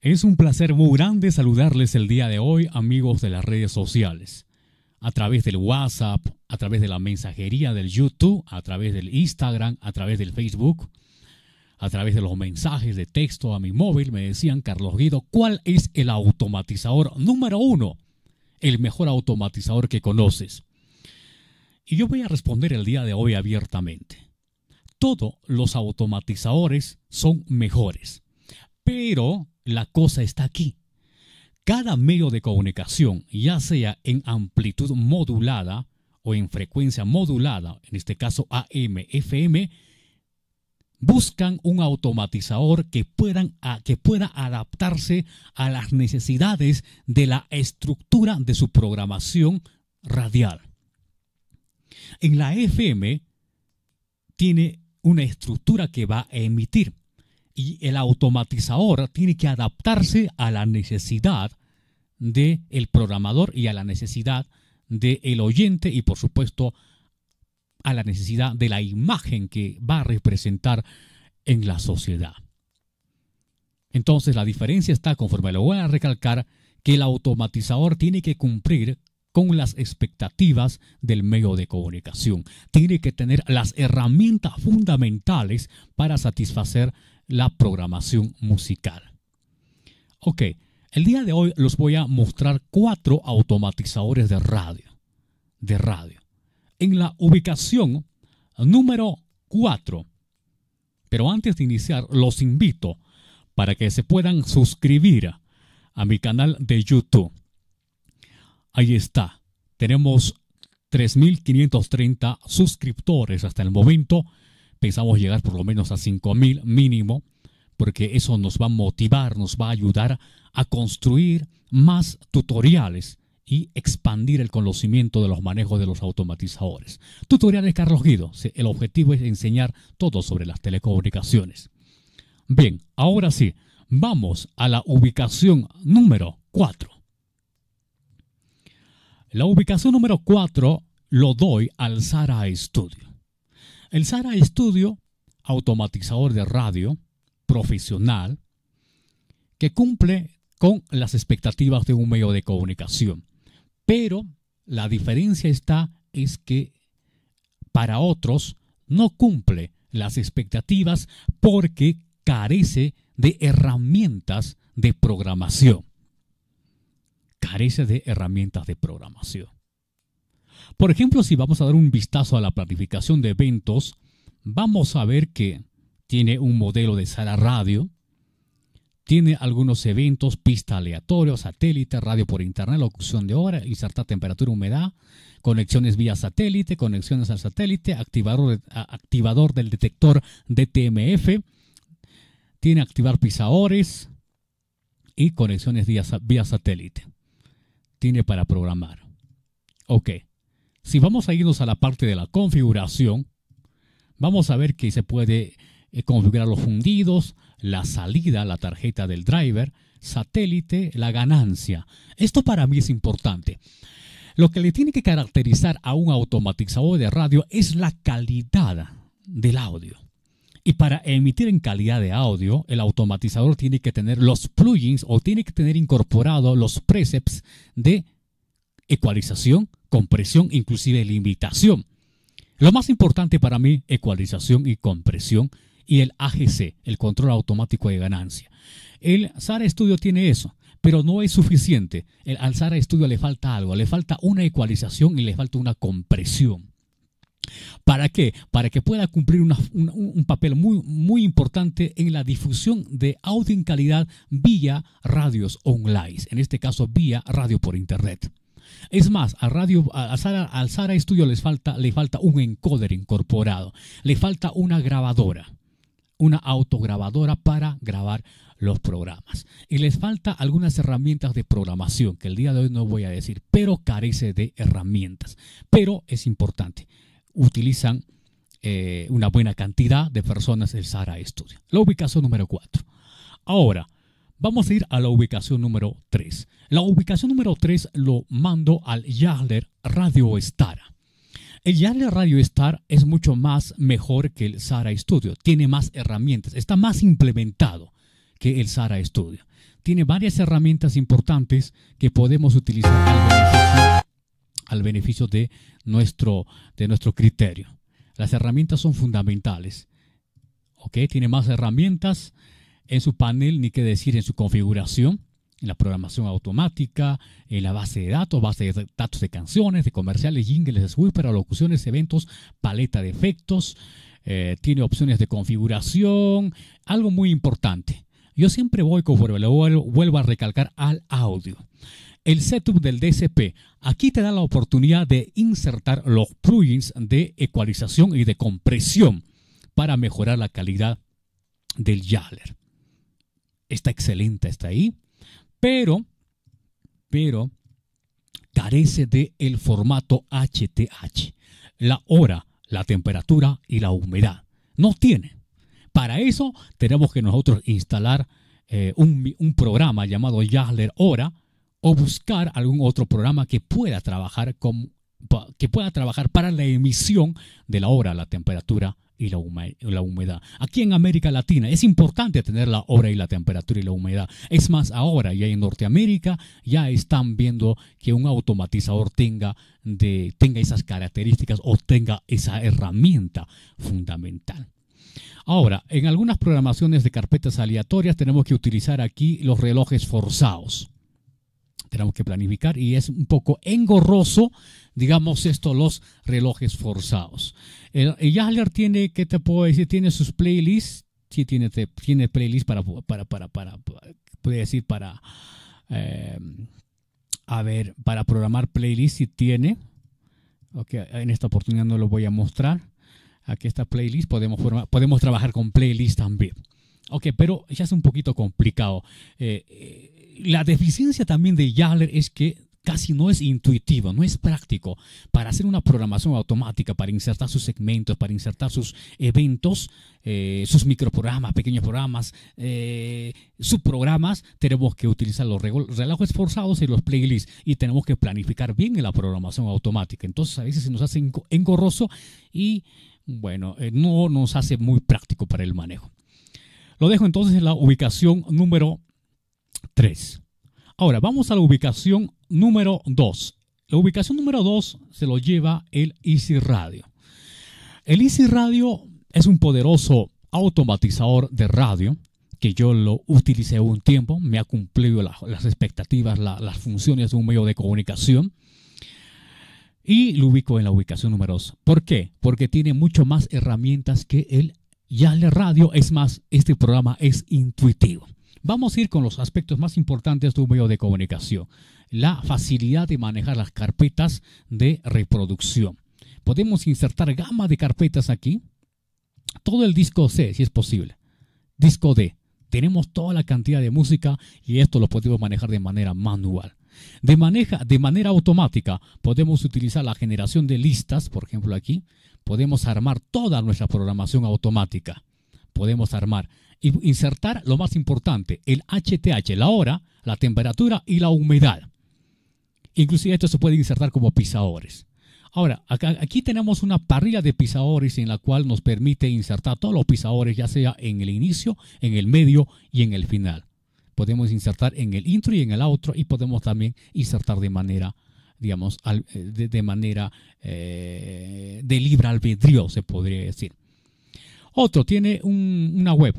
Es un placer muy grande saludarles el día de hoy, amigos de las redes sociales. A través del WhatsApp, a través de la mensajería del YouTube, a través del Instagram, a través del Facebook, a través de los mensajes de texto a mi móvil, me decían, Carlos Guido, ¿cuál es el automatizador número uno? El mejor automatizador que conoces. Y yo voy a responder el día de hoy abiertamente. Todos los automatizadores son mejores, pero la cosa está aquí. Cada medio de comunicación, ya sea en amplitud modulada o en frecuencia modulada, en este caso AM, FM, buscan un automatizador que, puedan, que pueda adaptarse a las necesidades de la estructura de su programación radial. En la FM tiene una estructura que va a emitir y el automatizador tiene que adaptarse a la necesidad del el programador y a la necesidad del el oyente y por supuesto a la necesidad de la imagen que va a representar en la sociedad. Entonces la diferencia está, conforme lo voy a recalcar, que el automatizador tiene que cumplir con las expectativas del medio de comunicación. Tiene que tener las herramientas fundamentales para satisfacer la programación musical. Ok, el día de hoy los voy a mostrar cuatro automatizadores de radio. De radio. En la ubicación número 4. Pero antes de iniciar, los invito para que se puedan suscribir a mi canal de YouTube. Ahí está. Tenemos 3.530 suscriptores hasta el momento pensamos llegar por lo menos a 5.000 mínimo, porque eso nos va a motivar, nos va a ayudar a construir más tutoriales y expandir el conocimiento de los manejos de los automatizadores. Tutoriales Carlos Guido, el objetivo es enseñar todo sobre las telecomunicaciones. Bien, ahora sí, vamos a la ubicación número 4. La ubicación número 4 lo doy al Sara Studio. El Sara Studio, automatizador de radio profesional, que cumple con las expectativas de un medio de comunicación. Pero la diferencia está es que para otros no cumple las expectativas porque carece de herramientas de programación. Carece de herramientas de programación. Por ejemplo, si vamos a dar un vistazo a la planificación de eventos, vamos a ver que tiene un modelo de sala radio, tiene algunos eventos, pista aleatoria, satélite, radio por internet, locución de hora, insertar temperatura, y humedad, conexiones vía satélite, conexiones al satélite, activador, del detector DTMF, tiene activar pisadores y conexiones vía, vía satélite. Tiene para programar. Ok. Si vamos a irnos a la parte de la configuración, vamos a ver que se puede eh, configurar los fundidos, la salida, la tarjeta del driver, satélite, la ganancia. Esto para mí es importante. Lo que le tiene que caracterizar a un automatizador de radio es la calidad del audio. Y para emitir en calidad de audio, el automatizador tiene que tener los plugins o tiene que tener incorporado los precepts de ecualización, compresión, inclusive limitación. Lo más importante para mí, ecualización y compresión y el AGC, el control automático de ganancia. El SARA Studio tiene eso, pero no es suficiente. El, al SARA Studio le falta algo, le falta una ecualización y le falta una compresión. ¿Para qué? Para que pueda cumplir un, papel muy, muy importante en la difusión de audio en calidad vía radios online, en este caso vía radio por internet. Es más, a Radio al Sara Studio les falta, le falta un encoder incorporado, le falta una grabadora, una autograbadora para grabar los programas. Y les falta algunas herramientas de programación que el día de hoy no voy a decir, pero carece de herramientas. Pero es importante, utilizan eh, una buena cantidad de personas el Sara Studio. La ubicación número 4. Ahora, vamos a ir a la ubicación número 3. La ubicación número 3 lo mando al Yahler Radio Star. El Yahler Radio Star es mucho más mejor que el Sara Studio. Tiene más herramientas. Está más implementado que el Sara Studio. Tiene varias herramientas importantes que podemos utilizar al beneficio, de, nuestro, de nuestro criterio. Las herramientas son fundamentales. ¿Ok? Tiene más herramientas en su panel, ni qué decir en su configuración en la programación automática, en eh, la base de datos, base de datos de canciones, de comerciales, jingles, de para locuciones, eventos, paleta de efectos, eh, tiene opciones de configuración, algo muy importante. Yo siempre voy, con vuelvo, vuelvo a recalcar, al audio. El setup del DSP. Aquí te da la oportunidad de insertar los plugins de ecualización y de compresión para mejorar la calidad del Yaller. Está excelente, está ahí pero, pero carece de el formato HTH, la hora, la temperatura y la humedad. No tiene. Para eso tenemos que nosotros instalar eh, un, programa llamado Yahler Hora o buscar algún otro programa que pueda trabajar con que pueda trabajar para la emisión de la obra, la temperatura y la, humedad. Aquí en América Latina es importante tener la hora y la temperatura y la humedad. Es más, ahora ya en Norteamérica ya están viendo que un automatizador tenga, de, tenga esas características o tenga esa herramienta fundamental. Ahora, en algunas programaciones de carpetas aleatorias tenemos que utilizar aquí los relojes forzados. Tenemos que planificar y es un poco engorroso digamos esto, los relojes forzados. El, Yahler tiene, ¿qué te puedo decir? Tiene sus playlists, sí tiene, tiene playlists para, para, para, para, puede decir, para, eh, a ver, para programar playlists, sí tiene. Ok, en esta oportunidad no lo voy a mostrar. Aquí está playlist, podemos, podemos trabajar con playlist también. Ok, pero ya es un poquito complicado. Eh, eh, la deficiencia también de Yahler es que casi no es intuitivo, no es práctico para hacer una programación automática, para insertar sus segmentos, para insertar sus eventos, eh, sus microprogramas, pequeños programas, eh, subprogramas. Tenemos que utilizar los relajos forzados y los playlists y tenemos que planificar bien la programación automática. Entonces a veces se nos hace engorroso y bueno, eh, no nos hace muy práctico para el manejo. Lo dejo entonces en la ubicación número 3. Ahora vamos a la ubicación número 2. La ubicación número 2 se lo lleva el Easy Radio. El Easy Radio es un poderoso automatizador de radio que yo lo utilicé un tiempo, me ha cumplido las expectativas, las funciones de un medio de comunicación y lo ubico en la ubicación número 2. ¿Por qué? Porque tiene mucho más herramientas que el Yale Radio, es más, este programa es intuitivo. Vamos a ir con los aspectos más importantes de un medio de comunicación la facilidad de manejar las carpetas de reproducción. Podemos insertar gama de carpetas aquí. Todo el disco C, si es posible. Disco D. Tenemos toda la cantidad de música y esto lo podemos manejar de manera manual. De, de manera automática podemos utilizar la generación de listas, por ejemplo aquí. Podemos armar toda nuestra programación automática. Podemos armar e insertar lo más importante, el HTH, la hora, la temperatura y la humedad. Inclusive esto se puede insertar como pisadores. Ahora, aquí tenemos una parrilla de pisadores en la cual nos permite insertar todos los pisadores, ya sea en el inicio, en el medio y en el final. Podemos insertar en el intro y en el outro y podemos también insertar de manera, digamos, eh, de, manera eh, de libre albedrío, se podría decir. Otro tiene una web.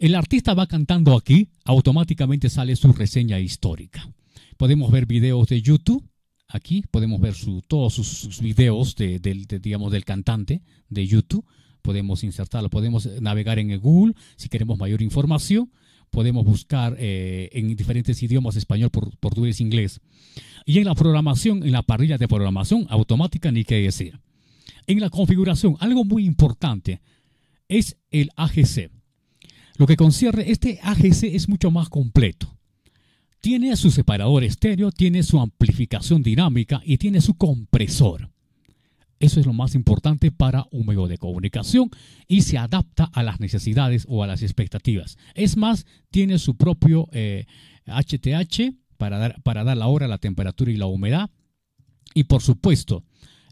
El artista va cantando aquí, automáticamente sale su reseña histórica. Podemos ver videos de YouTube. Aquí podemos ver todos sus, videos digamos, del cantante de YouTube. Podemos insertarlo, podemos navegar en Google si queremos mayor información. Podemos buscar eh, en diferentes idiomas, español, portugués, inglés. Y en la programación, en la parrilla de programación automática, ni qué decir. En la configuración, algo muy importante es el AGC. Lo que concierne, este AGC es mucho más completo. Tiene su separador estéreo, tiene su amplificación dinámica y tiene su compresor. Eso es lo más importante para un medio de comunicación y se adapta a las necesidades o a las expectativas. Es más, tiene su propio HTH eh, para dar, la hora, la temperatura y la humedad. Y por supuesto,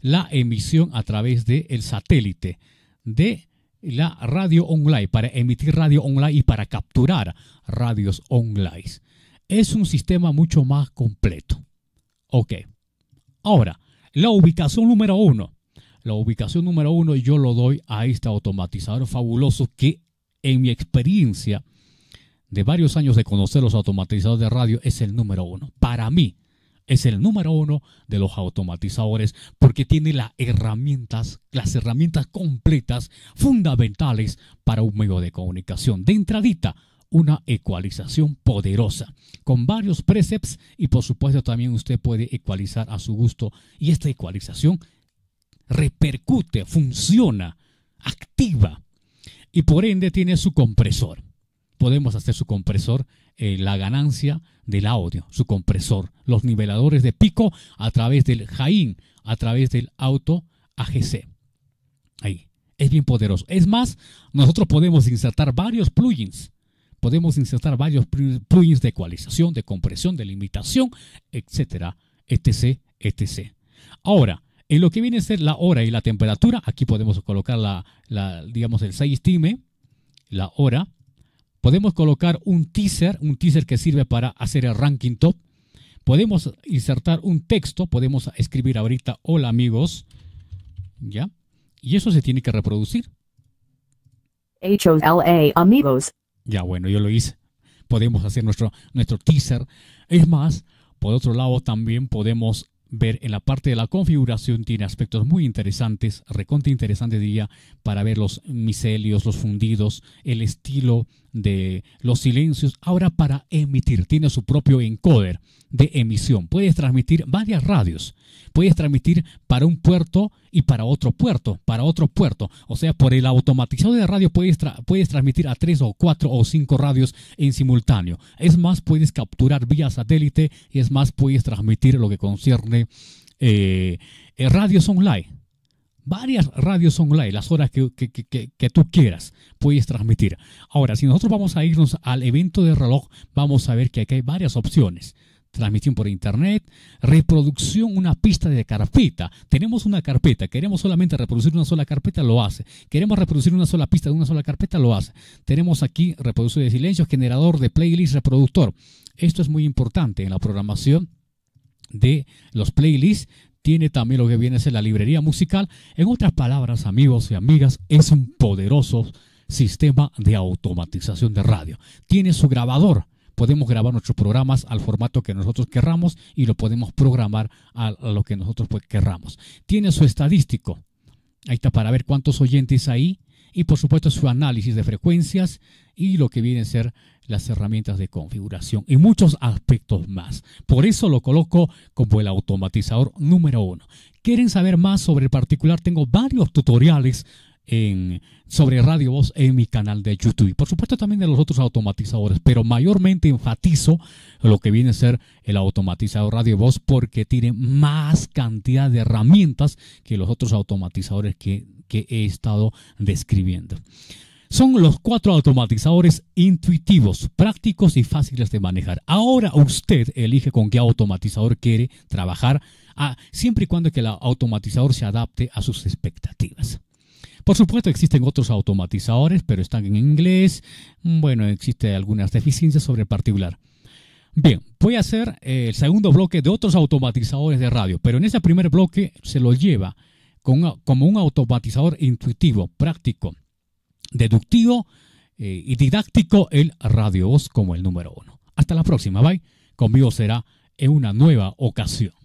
la emisión a través del satélite de la radio online, para emitir radio online y para capturar radios online es un sistema mucho más completo. Ok. Ahora, la ubicación número uno. La ubicación número uno yo lo doy a este automatizador fabuloso que en mi experiencia de varios años de conocer los automatizadores de radio es el número uno. Para mí es el número uno de los automatizadores porque tiene las herramientas, las herramientas completas, fundamentales para un medio de comunicación. De entradita, una ecualización poderosa con varios precepts y por supuesto también usted puede ecualizar a su gusto y esta ecualización repercute, funciona, activa y por ende tiene su compresor. Podemos hacer su compresor, eh, la ganancia del audio, su compresor, los niveladores de pico a través del Jain, a través del auto AGC. Ahí, es bien poderoso. Es más, nosotros podemos insertar varios plugins Podemos insertar varios plugins de ecualización, de compresión, de limitación, etcétera, etc, etc. Ahora, en lo que viene a ser la hora y la temperatura, aquí podemos colocar la, digamos, el 6 time, la hora. Podemos colocar un teaser, un teaser que sirve para hacer el ranking top. Podemos insertar un texto, podemos escribir ahorita, hola amigos, ¿ya? Y eso se tiene que reproducir. H-O-L-A, amigos. Ya bueno, yo lo hice. Podemos hacer nuestro, nuestro teaser. Es más, por otro lado, también podemos ver en la parte de la configuración tiene aspectos muy interesantes, reconte interesante diría, para ver los micelios, los fundidos, el estilo de los silencios, ahora para emitir, tiene su propio encoder de emisión. Puedes transmitir varias radios, puedes transmitir para un puerto y para otro puerto, para otro puerto. O sea, por el automatizado de radio puedes, transmitir a tres o cuatro o cinco radios en simultáneo. Es más, puedes capturar vía satélite y es más, puedes transmitir lo que concierne eh, eh, radios online varias radios online, las horas que, tú quieras, puedes transmitir. Ahora, si nosotros vamos a irnos al evento de reloj, vamos a ver que aquí hay varias opciones. Transmisión por internet, reproducción, una pista de carpeta. Tenemos una carpeta, queremos solamente reproducir una sola carpeta, lo hace. Queremos reproducir una sola pista de una sola carpeta, lo hace. Tenemos aquí reproducción de silencio, generador de playlist, reproductor. Esto es muy importante en la programación de los playlists tiene también lo que viene a ser la librería musical. En otras palabras, amigos y amigas, es un poderoso sistema de automatización de radio. Tiene su grabador. Podemos grabar nuestros programas al formato que nosotros querramos y lo podemos programar a lo que nosotros pues, querramos. Tiene su estadístico. Ahí está para ver cuántos oyentes hay y por supuesto su análisis de frecuencias y lo que viene a ser las herramientas de configuración y muchos aspectos más. Por eso lo coloco como el automatizador número uno. ¿Quieren saber más sobre el particular? Tengo varios tutoriales en, sobre Radio Voz en mi canal de YouTube. por supuesto también de los otros automatizadores, pero mayormente enfatizo lo que viene a ser el automatizador Radio Voz porque tiene más cantidad de herramientas que los otros automatizadores que, que he estado describiendo. Son los cuatro automatizadores intuitivos, prácticos y fáciles de manejar. Ahora usted elige con qué automatizador quiere trabajar, ah, siempre y cuando que el automatizador se adapte a sus expectativas. Por supuesto existen otros automatizadores, pero están en inglés. Mm, bueno, existen algunas deficiencias sobre el particular. Bien, voy a hacer eh, el segundo bloque de otros automatizadores de radio, pero en ese primer bloque se lo lleva como un automatizador intuitivo, práctico, deductivo eh, y didáctico el Radio Voz como el número uno. Hasta la próxima, bye. Conmigo será en una nueva ocasión.